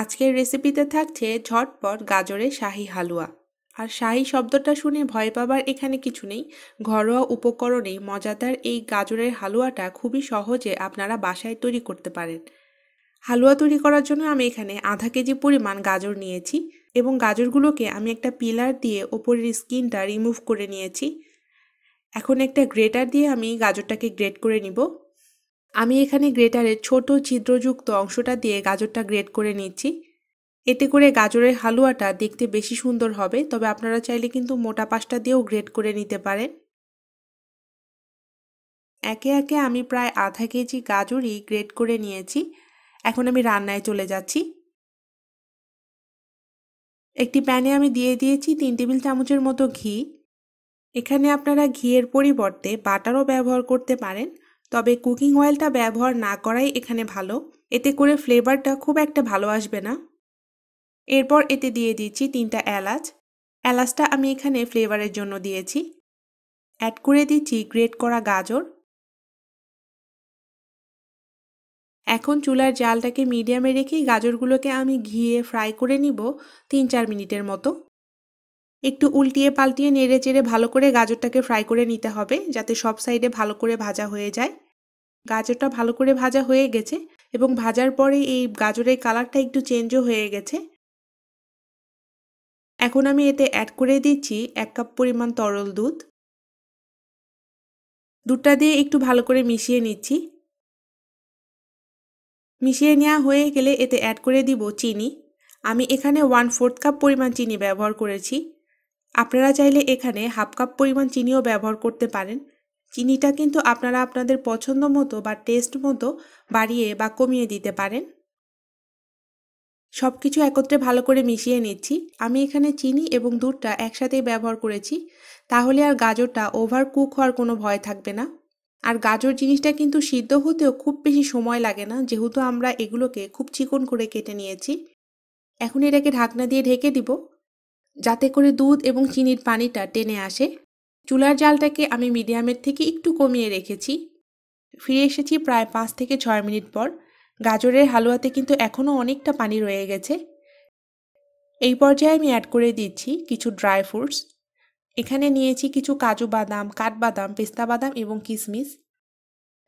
আজকের রেসিপিতে থাকছে ঝটপট গাজরের শাহী হালুয়া আর শাহি শব্দটা শুনে ভয় পাবার এখানে কিছু নেই ঘরোয়া উপকরণে মজাদার এই গাজরের হালুয়াটা খুবই সহজে আপনারা বাসায় তৈরি করতে পারেন হালুয়া তৈরি করার জন্য আমি এখানে আধা কেজি পরিমাণ গাজর নিয়েছি এবং গাজরগুলোকে আমি একটা পিলার দিয়ে ওপরের স্কিনটা রিমুভ করে নিয়েছি এখন একটা গ্রেটার দিয়ে আমি গাজরটাকে গ্রেট করে নিব আমি এখানে গ্রেটারের ছোট ছিদ্রযুক্ত অংশটা দিয়ে গাজরটা গ্রেট করে নিচ্ছি এতে করে গাজরের হালুয়াটা দেখতে বেশি সুন্দর হবে তবে আপনারা চাইলে কিন্তু মোটা পাশটা দিয়েও গ্রেট করে নিতে পারেন একে একে আমি প্রায় আধা কেজি গাজরই গ্রেট করে নিয়েছি এখন আমি রান্নায় চলে যাচ্ছি একটি প্যানে আমি দিয়ে দিয়েছি তিন টেবিল চামচের মতো ঘি এখানে আপনারা ঘিয়ের পরিবর্তে বাটারও ব্যবহার করতে পারেন তবে কুকিং অয়েলটা ব্যবহার না করাই এখানে ভালো এতে করে ফ্লেভারটা খুব একটা ভালো আসবে না এরপর এতে দিয়ে দিচ্ছি তিনটা এলাচ এলাচটা আমি এখানে ফ্লেভারের জন্য দিয়েছি অ্যাড করে দিচ্ছি গ্রেট করা গাজর এখন চুলার জালটাকে মিডিয়ামে রেখেই গাজরগুলোকে আমি ঘিয়ে ফ্রাই করে নিব তিন চার মিনিটের মতো একটু উল্টিয়ে পাল্টিয়ে নেড়ে চেড়ে ভালো করে গাজরটাকে ফ্রাই করে নিতে হবে যাতে সব সাইডে ভালো করে ভাজা হয়ে যায় গাজরটা ভালো করে ভাজা হয়ে গেছে এবং ভাজার পরে এই গাজরের কালারটা একটু চেঞ্জও হয়ে গেছে এখন আমি এতে অ্যাড করে দিচ্ছি এক কাপ পরিমাণ তরল দুধ দুধটা দিয়ে একটু ভালো করে মিশিয়ে নিচ্ছি মিশিয়ে নেওয়া হয়ে গেলে এতে অ্যাড করে দিব চিনি আমি এখানে ওয়ান ফোর্থ কাপ পরিমাণ চিনি ব্যবহার করেছি আপনারা চাইলে এখানে হাফ কাপ পরিমাণ চিনিও ব্যবহার করতে পারেন চিনিটা কিন্তু আপনারা আপনাদের পছন্দ মতো বা টেস্ট মতো বাড়িয়ে বা কমিয়ে দিতে পারেন সব কিছু একত্রে ভালো করে মিশিয়ে নিচ্ছি আমি এখানে চিনি এবং দুধটা একসাথেই ব্যবহার করেছি তাহলে আর গাজরটা ওভার কুক হওয়ার কোনো ভয় থাকবে না আর গাজর জিনিসটা কিন্তু সিদ্ধ হতেও খুব বেশি সময় লাগে না যেহেতু আমরা এগুলোকে খুব চিকন করে কেটে নিয়েছি এখন এটাকে ঢাকনা দিয়ে ঢেকে দিব যাতে করে দুধ এবং চিনির পানিটা টেনে আসে চুলার জালটাকে আমি মিডিয়ামের থেকে একটু কমিয়ে রেখেছি ফিরে এসেছি প্রায় পাঁচ থেকে ছয় মিনিট পর গাজরের হালুয়াতে কিন্তু এখনও অনেকটা পানি রয়ে গেছে এই পর্যায়ে আমি অ্যাড করে দিচ্ছি কিছু ড্রাই ফ্রুটস এখানে নিয়েছি কিছু কাজু বাদাম কাঠবাদাম পেস্তা বাদাম এবং কিশমিশ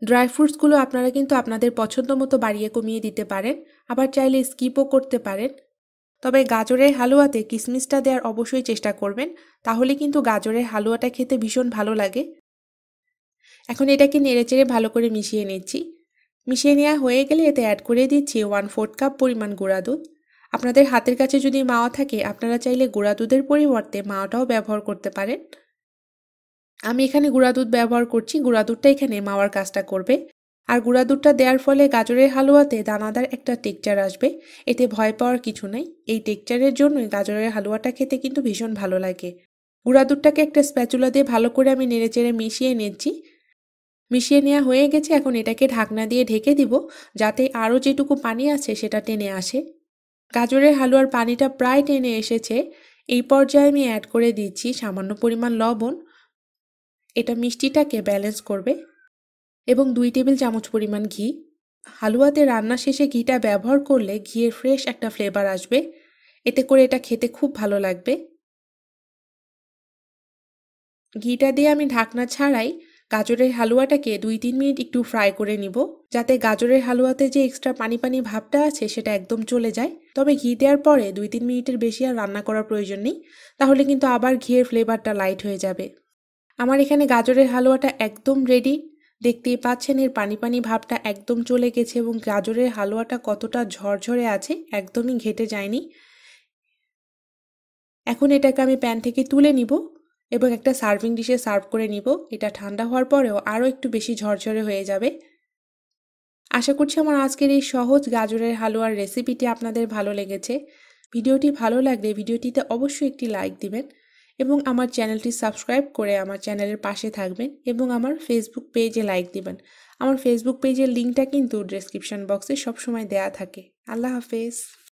ড্রাই ফ্রুটসগুলো আপনারা কিন্তু আপনাদের পছন্দ মতো বাড়িয়ে কমিয়ে দিতে পারেন আবার চাইলে স্কিপও করতে পারেন তবে গাজরের হালুয়াতে কিশমিশটা দেওয়ার অবশ্যই চেষ্টা করবেন তাহলে কিন্তু গাজরের হালুয়াটা খেতে ভীষণ ভালো লাগে এখন এটাকে নেড়েচেড়ে ভালো করে মিশিয়ে নিচ্ছি মিশিয়ে নেওয়া হয়ে গেলে এতে অ্যাড করে দিচ্ছি ওয়ান ফোর্থ কাপ পরিমাণ গুঁড়া দুধ আপনাদের হাতের কাছে যদি মাওয়া থাকে আপনারা চাইলে গুঁড়া দুধের পরিবর্তে মাওয়াটাও ব্যবহার করতে পারেন আমি এখানে গুঁড়া দুধ ব্যবহার করছি গুঁড়া দুধটা এখানে মাওয়ার কাজটা করবে আর গুঁড়া দুধটা দেওয়ার ফলে গাজরের হালুয়াতে দানাদার একটা টেকচার আসবে এতে ভয় পাওয়ার কিছু নেই এই টেকচারের জন্যই গাজরের হালুয়াটা খেতে কিন্তু ভীষণ ভালো লাগে গুঁড়া দুধটাকে একটা স্প্যাচুলা দিয়ে ভালো করে আমি নেড়েচেড়ে মিশিয়ে নিচ্ছি মিশিয়ে নেওয়া হয়ে গেছে এখন এটাকে ঢাকনা দিয়ে ঢেকে দিব যাতে আরও যেটুকু পানি আছে সেটা টেনে আসে গাজরের হালুয়ার পানিটা প্রায় টেনে এসেছে এই পর্যায়ে আমি অ্যাড করে দিচ্ছি সামান্য পরিমাণ লবণ এটা মিষ্টিটাকে ব্যালেন্স করবে এবং দুই টেবিল চামচ পরিমাণ ঘি হালুয়াতে রান্না শেষে ঘিটা ব্যবহার করলে ঘিয়ের ফ্রেশ একটা ফ্লেভার আসবে এতে করে এটা খেতে খুব ভালো লাগবে ঘিটা দিয়ে আমি ঢাকনা ছাড়াই গাজরের হালুয়াটাকে দুই তিন মিনিট একটু ফ্রাই করে নিব যাতে গাজরের হালুয়াতে যে এক্সট্রা পানি পানি ভাবটা আছে সেটা একদম চলে যায় তবে ঘি দেওয়ার পরে দুই তিন মিনিটের বেশি আর রান্না করার প্রয়োজন নেই তাহলে কিন্তু আবার ঘিয়ের ফ্লেভারটা লাইট হয়ে যাবে আমার এখানে গাজরের হালুয়াটা একদম রেডি দেখতেই পাচ্ছেন এর পানি পানি ভাবটা একদম চলে গেছে এবং গাজরের হালুয়াটা কতটা ঝরঝরে আছে একদমই ঘেটে যায়নি এখন এটাকে আমি প্যান থেকে তুলে নিব এবং একটা সার্ভিং ডিশে সার্ভ করে নিব এটা ঠান্ডা হওয়ার পরেও আরও একটু বেশি ঝরঝরে হয়ে যাবে আশা করছি আমার আজকের এই সহজ গাজরের হালুয়ার রেসিপিটি আপনাদের ভালো লেগেছে ভিডিওটি ভালো লাগলে ভিডিওটিতে অবশ্যই একটি লাইক দিবেন এবং আমার চ্যানেলটি সাবস্ক্রাইব করে আমার চ্যানেলের পাশে থাকবেন এবং আমার ফেসবুক পেজে লাইক দিবেন আমার ফেসবুক পেজের লিঙ্কটা কিন্তু ডেসক্রিপশন বক্সে সবসময় দেয়া থাকে আল্লাহ হাফেজ